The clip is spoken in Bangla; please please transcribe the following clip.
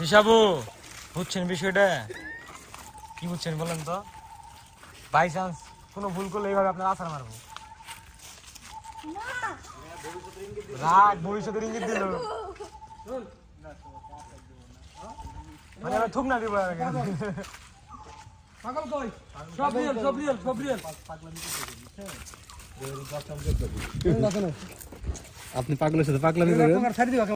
হিসাবু বুঝছেন বিষয়টা কি বুঝছেন বলেন তো বাই চান্স কোনো ভুল করলে এইভাবে আপনার আসার মারবো রাগ ভবিষ্যতের ইঙ্গিত দিল মানে থুক না দিব পাগল আপনি পাগলের সাথে পাগলামি করেন